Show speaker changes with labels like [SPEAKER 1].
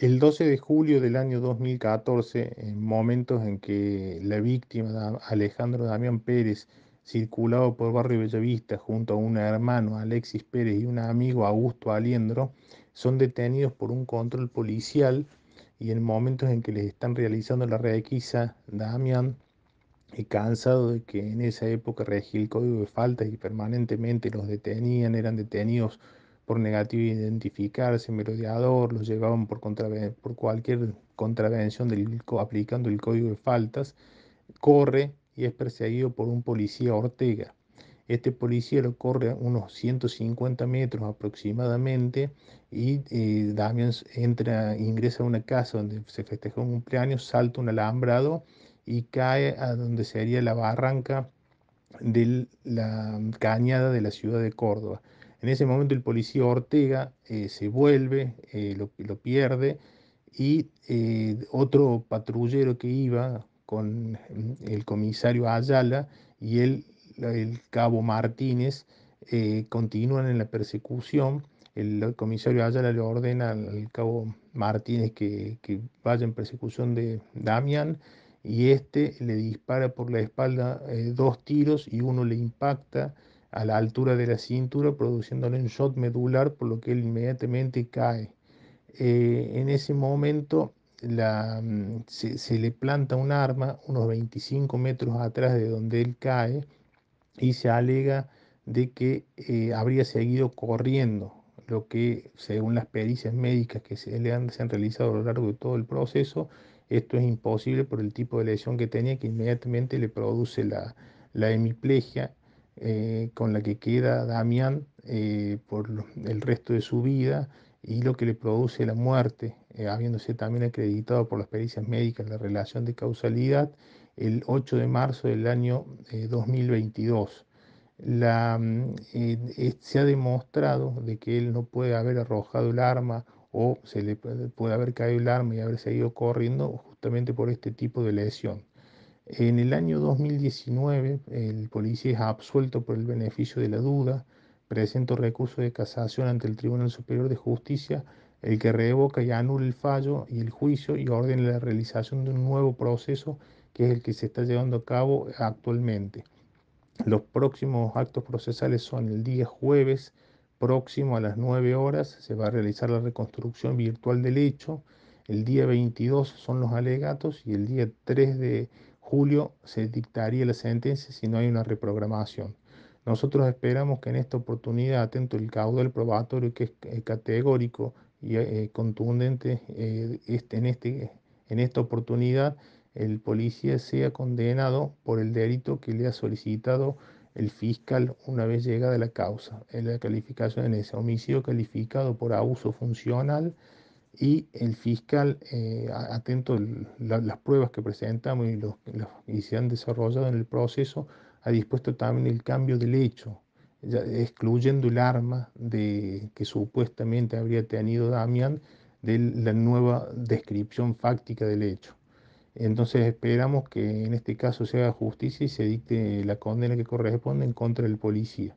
[SPEAKER 1] El 12 de julio del año 2014, en momentos en que la víctima, Alejandro Damián Pérez, circulaba por Barrio Bellavista junto a un hermano, Alexis Pérez, y un amigo, Augusto Aliendro, son detenidos por un control policial y en momentos en que les están realizando la requisa, Damián, eh, cansado de que en esa época regía el código de faltas y permanentemente los detenían, eran detenidos por negativo identificarse, merodeador, los llevaban por, cualquier contravención del, aplicando el código de faltas, corre y es perseguido por un policía Ortega. Este policía lo corre a unos 150 metros aproximadamente y eh, Damián entra, ingresa a una casa donde se festeja un cumpleaños, salta un alambrado y cae a donde sería la barranca de la cañada de la ciudad de Córdoba. En ese momento el policía Ortega eh, se vuelve, eh, lo, pierde y eh, otro patrullero que iba con mm, el comisario Ayala y el, cabo Martínez continúan en la persecución. El, comisario Ayala le ordena al, cabo Martínez que, vaya en persecución de Damián y este le dispara por la espalda dos tiros y uno le impacta a la altura de la cintura, produciéndole un shot medular, por lo que él inmediatamente cae. Eh, en ese momento mm, se, le planta un arma unos 25 metros atrás de donde él cae y se alega de que eh, habría seguido corriendo, lo que según las pericias médicas que se le han, se han realizado a lo largo de todo el proceso, esto es imposible por el tipo de lesión que tenía que inmediatamente le produce la, la hemiplegia eh, con la que queda Damián eh, por el resto de su vida y lo que le produce la muerte, eh, habiéndose también acreditado por las pericias médicas la relación de causalidad, el 8 de marzo del año 2022. Mm, se ha demostrado de que él no puede haber arrojado el arma o se le puede haber caído el arma y haber seguido corriendo justamente por este tipo de lesión. En el año 2019, el policía es absuelto por el beneficio de la duda, Presento recurso de casación ante el Tribunal Superior de Justicia, el que revoca y anula el fallo y el juicio y ordena la realización de un nuevo proceso que es el que se está llevando a cabo actualmente. Los próximos actos procesales son el día jueves próximo a las 9 horas, se va a realizar la reconstrucción virtual del hecho, el día 22 son los alegatos y el día 3 de julio se dictaría la sentencia si no hay una reprogramación. Nosotros esperamos que en esta oportunidad, atento el caudal probatorio que es eh, categórico y eh, eh, contundente, este, en, este, en esta oportunidad el policía sea condenado por el delito que le ha solicitado el fiscal una vez llegada la causa. En la calificación en ese homicidio calificado por abuso funcional y el fiscal, eh, atento a las pruebas que presentamos y, los, se han desarrollado en el proceso, ha dispuesto también el cambio del hecho, excluyendo el arma de, que supuestamente habría tenido Damián de la nueva descripción fáctica del hecho. Entonces esperamos que en este caso se haga justicia y se dicte la condena que corresponde en contra del policía.